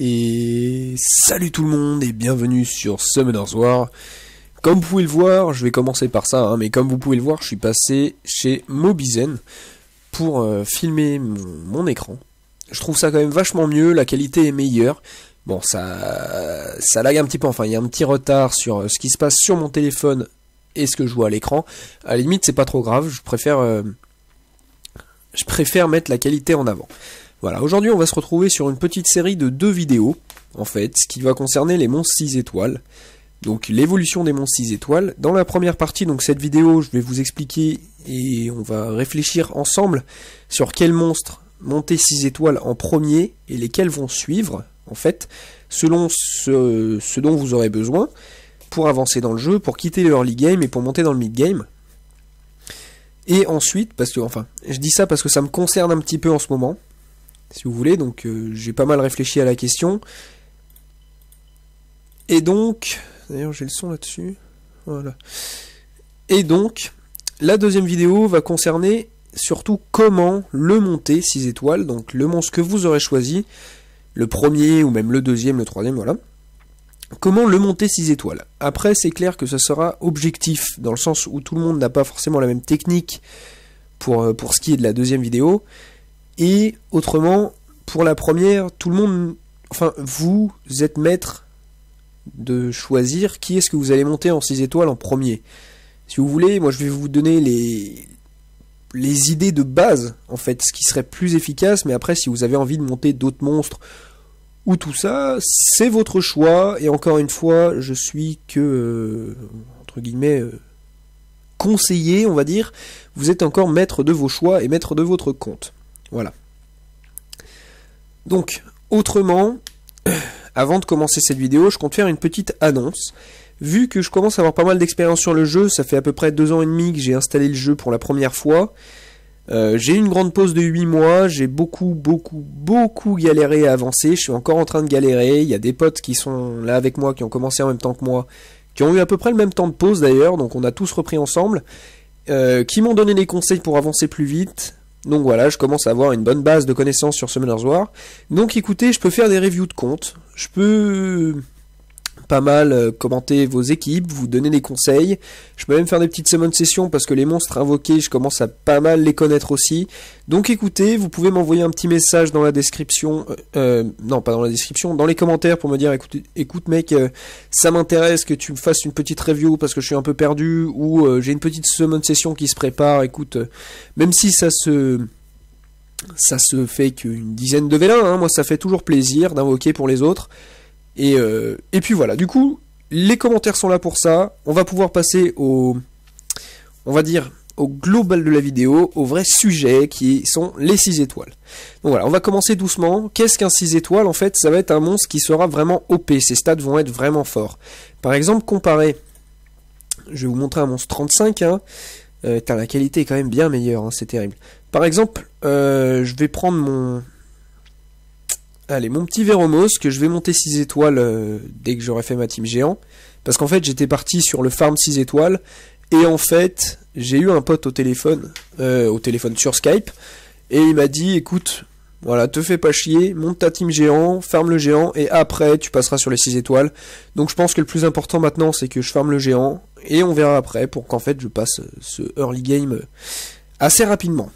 Et salut tout le monde et bienvenue sur Summoner's War. Comme vous pouvez le voir, je vais commencer par ça, hein, mais comme vous pouvez le voir, je suis passé chez Mobizen pour euh, filmer mon, écran. Je trouve ça quand même vachement mieux, la qualité est meilleure. Bon, ça, ça lag un petit peu, enfin, il y a un petit retard sur euh, ce qui se passe sur mon téléphone et ce que je vois à l'écran. À la limite, c'est pas trop grave, je préfère, euh, je préfère mettre la qualité en avant. Voilà, aujourd'hui on va se retrouver sur une petite série de deux vidéos, en fait, ce qui va concerner les monstres 6 étoiles. Donc l'évolution des monstres 6 étoiles. Dans la première partie, donc cette vidéo, je vais vous expliquer et on va réfléchir ensemble sur quels monstres monter 6 étoiles en premier et lesquels vont suivre, en fait, selon ce, ce dont vous aurez besoin pour avancer dans le jeu, pour quitter le early game et pour monter dans le mid game. Et ensuite, parce que, enfin, je dis ça parce que ça me concerne un petit peu en ce moment, si vous voulez. Donc euh, j'ai pas mal réfléchi à la question. Et donc, d'ailleurs j'ai le son là-dessus. Voilà. Et donc, la deuxième vidéo va concerner surtout comment le monter 6 étoiles, donc le monstre que vous aurez choisi, le premier ou même le deuxième, le troisième, voilà. Comment le monter 6 étoiles Après, c'est clair que ça sera objectif, dans le sens où tout le monde n'a pas forcément la même technique pour, euh, pour ce qui est de la deuxième vidéo. Et autrement, pour la première, tout le monde, enfin vous êtes maître de choisir qui est-ce que vous allez monter en 6 étoiles en premier. Si vous voulez, moi je vais vous donner les les idées de base en fait, ce qui serait plus efficace, mais après si vous avez envie de monter d'autres monstres ou tout ça, c'est votre choix et encore une fois, je suis que euh, entre guillemets euh, conseiller, on va dire, vous êtes encore maître de vos choix et maître de votre compte. Voilà. Donc, autrement, avant de commencer cette vidéo, je compte faire une petite annonce. Vu que je commence à avoir pas mal d'expérience sur le jeu, ça fait à peu près deux ans et demi que j'ai installé le jeu pour la première fois. Euh, j'ai eu une grande pause de 8 mois, j'ai beaucoup, beaucoup, beaucoup galéré à avancer, je suis encore en train de galérer, il y a des potes qui sont là avec moi, qui ont commencé en même temps que moi, qui ont eu à peu près le même temps de pause d'ailleurs, donc on a tous repris ensemble, euh, qui m'ont donné des conseils pour avancer plus vite, donc voilà, je commence à avoir une bonne base de connaissances sur Summoner's War. Donc écoutez, je peux faire des reviews de comptes, je peux pas mal euh, commenter vos équipes, vous donner des conseils. Je peux même faire des petites semaines de session parce que les monstres invoqués, je commence à pas mal les connaître aussi. Donc écoutez, vous pouvez m'envoyer un petit message dans la description, euh, euh, non pas dans la description, dans les commentaires pour me dire écoute, écoute mec, ça m'intéresse que tu me fasses une petite review parce que je suis un peu perdu ou j'ai une petite semaine de session qui se prépare. Écoute, même si ça se ça se fait qu'une dizaine de vélins, hein, moi ça fait toujours plaisir d'invoquer pour les autres. Euh, et, puis voilà, du coup, les commentaires sont là pour ça. On va pouvoir passer au, on va dire, au global de la vidéo, au vrai sujet qui sont les 6 étoiles. Donc voilà, on va commencer doucement. Qu'est-ce qu'un 6 étoiles En fait, ça va être un monstre qui sera vraiment OP. Ses stats vont être vraiment forts. Par exemple, comparé, je vais vous montrer un monstre 35. Hein. Euh, la qualité est quand même bien meilleure, hein, c'est terrible. Par exemple, euh, je vais prendre mon, Allez, mon petit Véromos, que je vais monter 6 étoiles euh, dès que j'aurai fait ma team géant. Parce qu'en fait, j'étais parti sur le farm 6 étoiles. Et en fait, j'ai eu un pote au téléphone, euh, au téléphone sur Skype. Et il m'a dit, écoute, voilà, te fais pas chier, monte ta team géant, farme le géant. Et après, tu passeras sur les 6 étoiles. Donc je pense que le plus important maintenant, c'est que je farme le géant. Et on verra après pour qu'en fait, je passe ce early game euh, assez rapidement.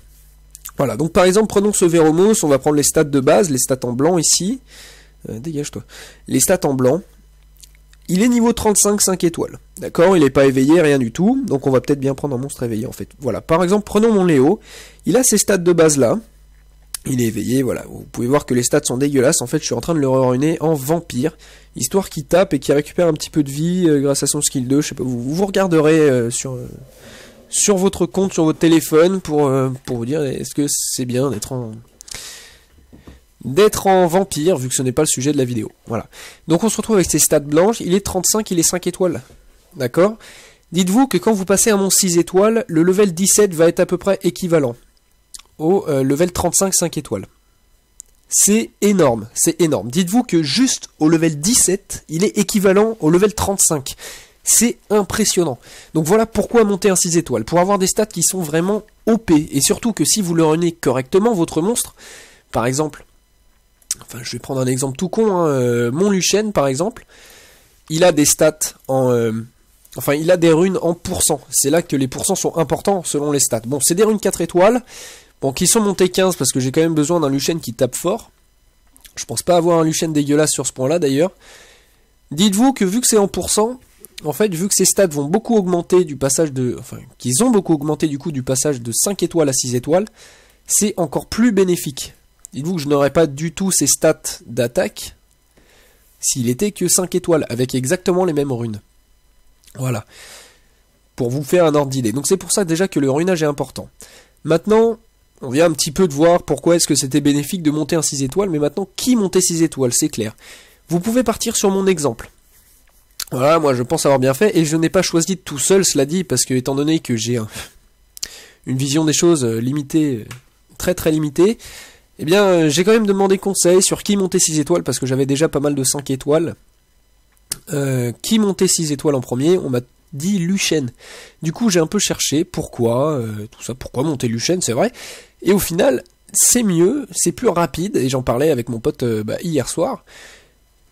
Voilà, donc par exemple, prenons ce Véromos, on va prendre les stats de base, les stats en blanc ici. Euh, dégage-toi. Les stats en blanc. Il est niveau 35, 5 étoiles. D'accord Il n'est pas éveillé, rien du tout. Donc on va peut-être bien prendre un monstre éveillé en fait. Voilà, par exemple, prenons mon Léo. Il a ses stats de base là. Il est éveillé, voilà. Vous pouvez voir que les stats sont dégueulasses. En fait, je suis en train de le ruiner en vampire. Histoire qu'il tape et qu'il récupère un petit peu de vie euh, grâce à son skill 2. Je sais pas, vous, vous regarderez euh, sur sur votre compte, sur votre téléphone, pour, euh, pour vous dire est-ce que c'est bien d'être en d'être en vampire, vu que ce n'est pas le sujet de la vidéo. Voilà. Donc on se retrouve avec ces stats blanches. Il est 35, il est 5 étoiles. D'accord Dites-vous que quand vous passez à mon 6 étoiles, le level 17 va être à peu près équivalent au euh, level 35 5 étoiles. C'est énorme, c'est énorme. Dites-vous que juste au level 17, il est équivalent au level 35. C'est impressionnant. Donc voilà pourquoi monter un 6 étoiles, pour avoir des stats qui sont vraiment OP, et surtout que si vous le runnez correctement, votre monstre, par exemple, enfin je vais prendre un exemple tout con, hein, euh, mon Luchen par exemple, il a des stats en... Euh, enfin, il a des runes en pourcent. C'est là que les pourcents sont importants selon les stats. Bon, c'est des runes 4 étoiles, bon, qui sont montées 15 parce que j'ai quand même besoin d'un Luchen qui tape fort. Je pense pas avoir un Luchen dégueulasse sur ce point-là d'ailleurs. Dites-vous que vu que c'est en pourcent, en fait, vu que ces stats vont beaucoup augmenter du passage de, enfin, qu'ils ont beaucoup augmenté du coup du passage de 5 étoiles à 6 étoiles, c'est encore plus bénéfique. Dites-vous que je n'aurais pas du tout ces stats d'attaque s'il était que 5 étoiles, avec exactement les mêmes runes. Voilà. Pour vous faire un ordre d'idée. Donc c'est pour ça déjà que le runage est important. Maintenant, on vient un petit peu de voir pourquoi est-ce que c'était bénéfique de monter un 6 étoiles, mais maintenant, qui montait 6 étoiles, c'est clair. Vous pouvez partir sur mon exemple. Voilà, moi je pense avoir bien fait, et je n'ai pas choisi tout seul, cela dit, parce que étant donné que j'ai une vision des choses euh, limitée, euh, très très limitée, eh bien euh, j'ai quand même demandé conseil sur qui monter 6 étoiles, parce que j'avais déjà pas mal de 5 étoiles. qui monter 6 étoiles en premier On m'a dit Luchen. Du coup j'ai un peu cherché pourquoi, tout ça, pourquoi monter Luchen, c'est vrai. Et au final, c'est mieux, c'est plus rapide, et j'en parlais avec mon pote bah, hier soir.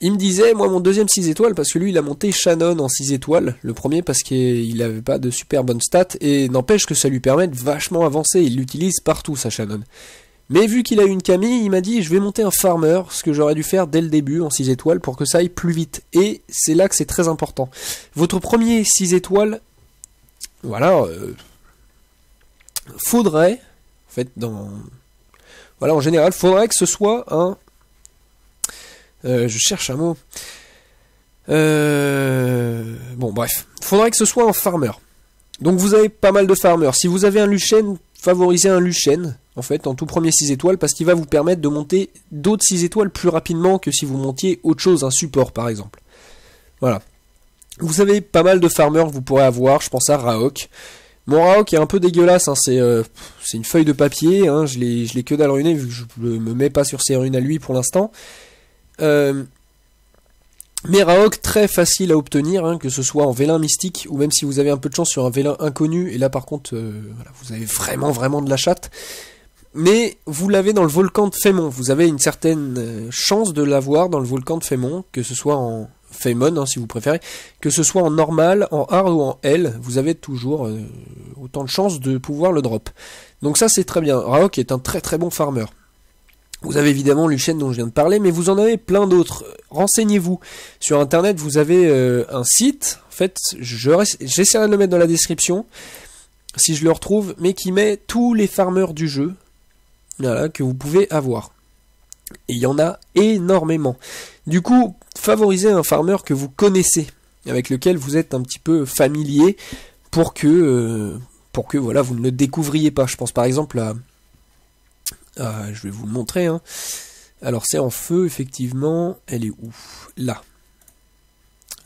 Il me disait, moi, mon deuxième 6 étoiles, parce que lui, il a monté Shannon en 6 étoiles, le premier, parce qu'il n'avait pas de super bonnes stats, et n'empêche que ça lui permet de vachement avancer, il l'utilise partout, sa Shannon. Mais vu qu'il a une Camille, il m'a dit, je vais monter un farmer, ce que j'aurais dû faire dès le début, en 6 étoiles, pour que ça aille plus vite. Et c'est là que c'est très important. Votre premier 6 étoiles, voilà, euh, faudrait, en fait, dans... Voilà, en général, faudrait que ce soit un euh, je cherche un mot. Euh, bon, bref. Faudrait que ce soit en farmer. Donc vous avez pas mal de farmers. Si vous avez un Luchen, favorisez un Luchen, en fait, en tout premier 6 étoiles, parce qu'il va vous permettre de monter d'autres 6 étoiles plus rapidement que si vous montiez autre chose, un support par exemple. Voilà. Vous avez pas mal de farmers que vous pourrez avoir, je pense à Raok. Mon Raok est un peu dégueulasse, hein. euh, c'est une feuille de papier, hein, je l'ai que dalle ruiné vu que je ne me mets pas sur ses runes à lui pour l'instant. Euh, mais Raok très facile à obtenir, hein, que ce soit en vélin mystique ou même si vous avez un peu de chance sur un vélin inconnu, et là par contre, euh, vous avez vraiment vraiment de la chatte. Mais vous l'avez dans le volcan de Fémon, vous avez une certaine euh, chance de l'avoir dans le volcan de Fémon, que ce soit en Fémon hein, si vous préférez, que ce soit en normal, en hard ou en L, vous avez toujours autant de chances de pouvoir le drop. Donc ça c'est très bien, Raok est un très très bon farmer. Vous avez évidemment Luchène dont je viens de parler, mais vous en avez plein d'autres. Renseignez-vous. Sur Internet, vous avez euh, un site. En fait, j'essaierai de le mettre dans la description, si je le retrouve, mais qui met tous les farmers du jeu que vous pouvez avoir. Et il y en a énormément. Du coup, favorisez un farmer que vous connaissez, avec lequel vous êtes un petit peu familier, pour que, euh, pour que voilà, vous ne le découvriez pas. Je pense par exemple à ah, je vais vous le montrer. Hein. Alors c'est en feu, effectivement. Elle est où Là.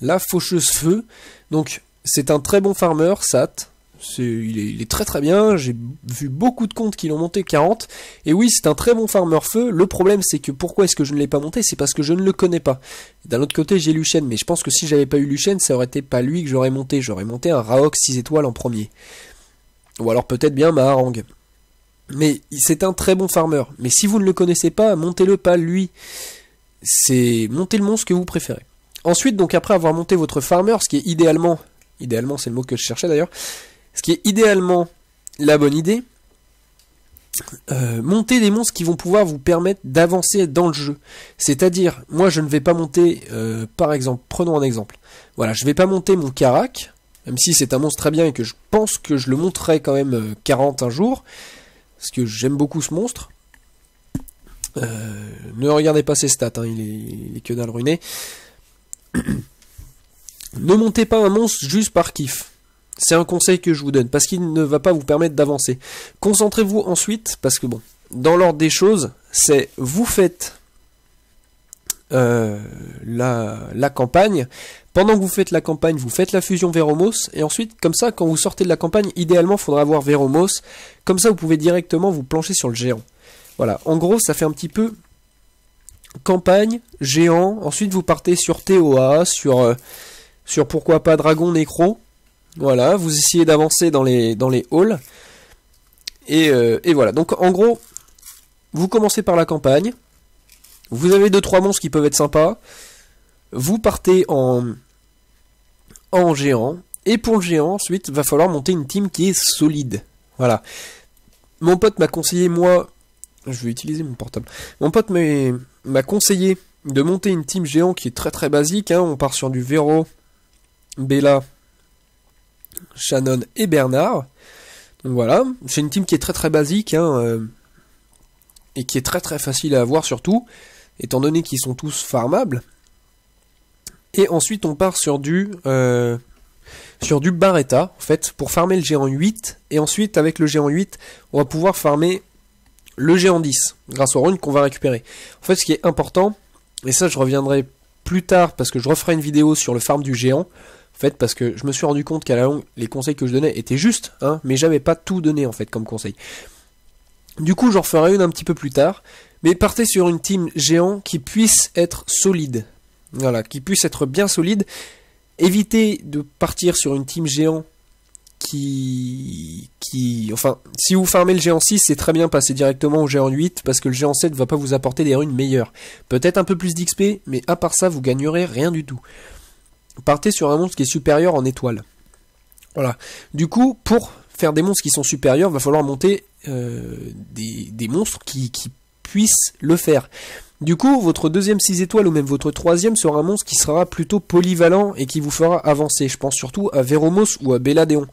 La faucheuse feu. Donc c'est un très bon farmer, Sat. il, est, très très bien, j'ai vu beaucoup de comptes qui l'ont monté 40, et oui c'est un très bon farmer feu, le problème c'est que pourquoi est-ce que je ne l'ai pas monté, c'est parce que je ne le connais pas. D'un autre côté j'ai Luchen, mais je pense que si j'avais pas eu Luchen, ça aurait été pas lui que j'aurais monté, j'aurais monté un Raok 6 étoiles en premier. Ou alors peut-être bien ma harangue. Mais c'est un très bon farmer. Mais si vous ne le connaissez pas, montez-le pas lui. C'est monter le monstre que vous préférez. Ensuite, donc après avoir monté votre farmer, ce qui est idéalement, idéalement c'est le mot que je cherchais d'ailleurs, ce qui est idéalement la bonne idée, montez euh, monter des monstres qui vont pouvoir vous permettre d'avancer dans le jeu. C'est-à-dire, moi je ne vais pas monter, euh, par exemple, prenons un exemple. Voilà, je ne vais pas monter mon Karak, même si c'est un monstre très bien et que je pense que je le monterai quand même 40 euh, un jour. Parce que j'aime beaucoup ce monstre. Euh, ne regardez pas ses stats, hein, il, est, il, est, que dalle ruiné. ne montez pas un monstre juste par kiff. C'est un conseil que je vous donne, parce qu'il ne va pas vous permettre d'avancer. Concentrez-vous ensuite, parce que bon, dans l'ordre des choses, c'est vous faites euh, la, campagne. Pendant que vous faites la campagne, vous faites la fusion Veromos, et ensuite, comme ça, quand vous sortez de la campagne, idéalement, il faudra avoir Veromos. Comme ça, vous pouvez directement vous plancher sur le géant. Voilà, en gros, ça fait un petit peu campagne, géant, ensuite vous partez sur TOA, sur, euh, sur pourquoi pas Dragon Nécro, voilà, vous essayez d'avancer dans les, dans les halls, et euh, voilà, donc en gros, vous commencez par la campagne, vous avez deux trois monstres qui peuvent être sympas. Vous partez en en géant et pour le géant, ensuite, va falloir monter une team qui est solide. Voilà. Mon pote m'a conseillé moi je vais utiliser mon portable. Mon pote m'a conseillé de monter une team géant qui est très très basique. Hein. On part sur du Vero, Bella, Shannon et Bernard. Donc voilà, c'est une team qui est très très basique hein, euh, et qui est très très facile à avoir surtout étant donné qu'ils sont tous farmables. Et ensuite, on part sur du, euh, sur du Barretta, en fait, pour farmer le géant 8. Et ensuite, avec le géant 8, on va pouvoir farmer le géant 10, grâce aux runes qu'on va récupérer. En fait, ce qui est important, et ça, je reviendrai plus tard, parce que je referai une vidéo sur le farm du géant, en fait, parce que je me suis rendu compte qu'à la longue, les conseils que je donnais étaient justes, hein, mais j'avais pas tout donné, en fait, comme conseil. Du coup, j'en ferai une un petit peu plus tard. Mais partez sur une team géant qui puisse être solide. Voilà, qui puisse être bien solide. Évitez de partir sur une team géant qui, qui, enfin, si vous farmez le géant 6, c'est très bien passer directement au géant 8 parce que le géant 7 va pas vous apporter des runes meilleures. Peut-être un peu plus d'XP, mais à part ça, vous gagnerez rien du tout. Partez sur un monstre qui est supérieur en étoile. Voilà. Du coup, pour faire des monstres qui sont supérieurs, va falloir monter euh, des, monstres qui, qui puissent le faire. Du coup, votre deuxième 6 étoiles ou même votre troisième sera un monstre qui sera plutôt polyvalent et qui vous fera avancer. Je pense surtout à Véromos ou à Béladéon.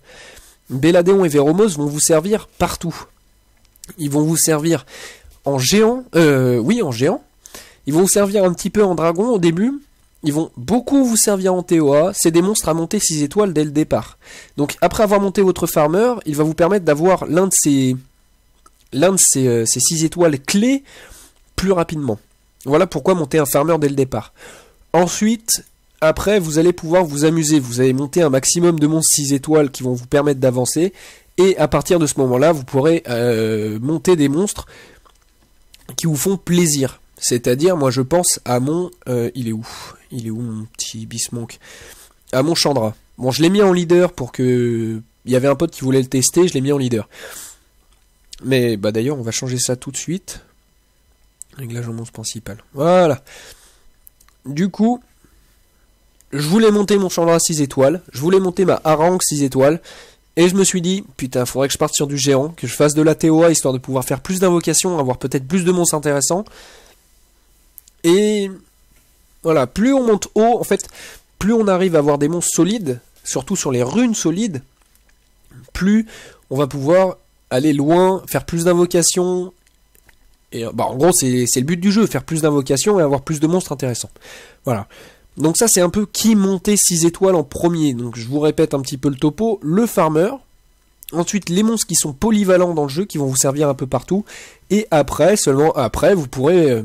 Béladéon et Véromos vont vous servir partout. Ils vont vous servir en géant, euh, oui en géant. Ils vont vous servir un petit peu en dragon au début, ils vont beaucoup vous servir en TOA. C'est des monstres à monter 6 étoiles dès le départ. Donc après avoir monté votre farmer, il va vous permettre d'avoir l'un de ces l'un de ces, 6 euh, étoiles clés plus rapidement. Voilà pourquoi monter un farmer dès le départ. Ensuite, après, vous allez pouvoir vous amuser. Vous allez monter un maximum de monstres 6 étoiles qui vont vous permettre d'avancer. Et à partir de ce moment-là, vous pourrez euh, monter des monstres qui vous font plaisir. C'est-à-dire, moi je pense à mon... Euh, il est où Il est où mon petit Bismonk À mon Chandra. Bon, je l'ai mis en leader pour que... Il y avait un pote qui voulait le tester, je l'ai mis en leader. Mais bah d'ailleurs, on va changer ça tout de suite. Réglage en monstre principal. Voilà. Du coup, je voulais monter mon Chandra 6 étoiles, je voulais monter ma harangue 6 étoiles, et je me suis dit, putain, faudrait que je parte sur du géant, que je fasse de la TOA, histoire de pouvoir faire plus d'invocations, avoir peut-être plus de monstres intéressants, et voilà, plus on monte haut, en fait, plus on arrive à avoir des monstres solides, surtout sur les runes solides, plus on va pouvoir aller loin, faire plus d'invocations. Et euh, bah, en gros, c'est le but du jeu, faire plus d'invocations et avoir plus de monstres intéressants. Voilà. Donc ça, c'est un peu qui montait 6 étoiles en premier. Donc je vous répète un petit peu le topo. Le farmer. Ensuite, les monstres qui sont polyvalents dans le jeu, qui vont vous servir un peu partout. Et après, seulement après, vous pourrez euh,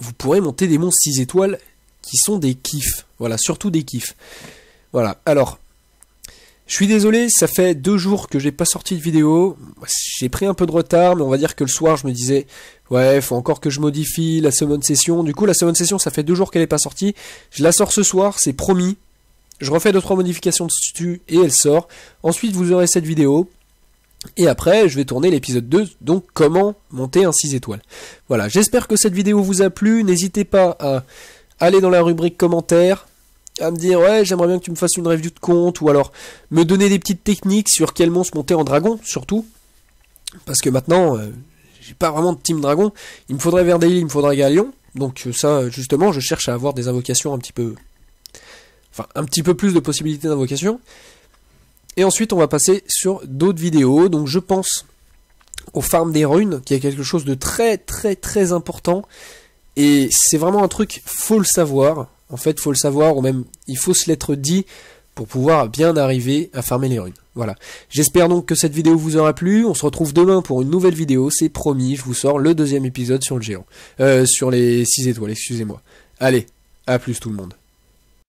vous pourrez monter des monstres 6 étoiles qui sont des kiffs. Voilà, surtout des kiffs. Voilà, alors, je suis désolé, ça fait deux jours que j'ai pas sorti de vidéo. J'ai pris un peu de retard, mais on va dire que le soir, je me disais, ouais, faut encore que je modifie la semaine session. Du coup, la semaine session, ça fait deux jours qu'elle est pas sortie. Je la sors ce soir, c'est promis. Je refais deux trois modifications dessus et elle sort. Ensuite, vous aurez cette vidéo. Et après, je vais tourner l'épisode 2, donc comment monter un 6 étoiles. Voilà, j'espère que cette vidéo vous a plu. N'hésitez pas à aller dans la rubrique commentaires, à me dire ouais j'aimerais bien que tu me fasses une review de compte, ou alors me donner des petites techniques sur quel monstre monter en dragon, surtout. Parce que maintenant, euh, j'ai pas vraiment de team dragon. Il me faudrait Verdeil, il me faudrait Galion. Donc euh, ça, justement, je cherche à avoir des invocations un petit peu... Enfin, un petit peu plus de possibilités d'invocation. Et ensuite, on va passer sur d'autres vidéos. Donc, je pense aux farm des runes, qui est quelque chose de très, très, très important. Et c'est vraiment un truc, faut le savoir. En fait, faut le savoir, ou même, il faut se l'être dit pour pouvoir bien arriver à farmer les runes. Voilà. J'espère donc que cette vidéo vous aura plu. On se retrouve demain pour une nouvelle vidéo. C'est promis, je vous sors le deuxième épisode sur le géant. Euh, sur les 6 étoiles, excusez-moi. Allez, à plus tout le monde.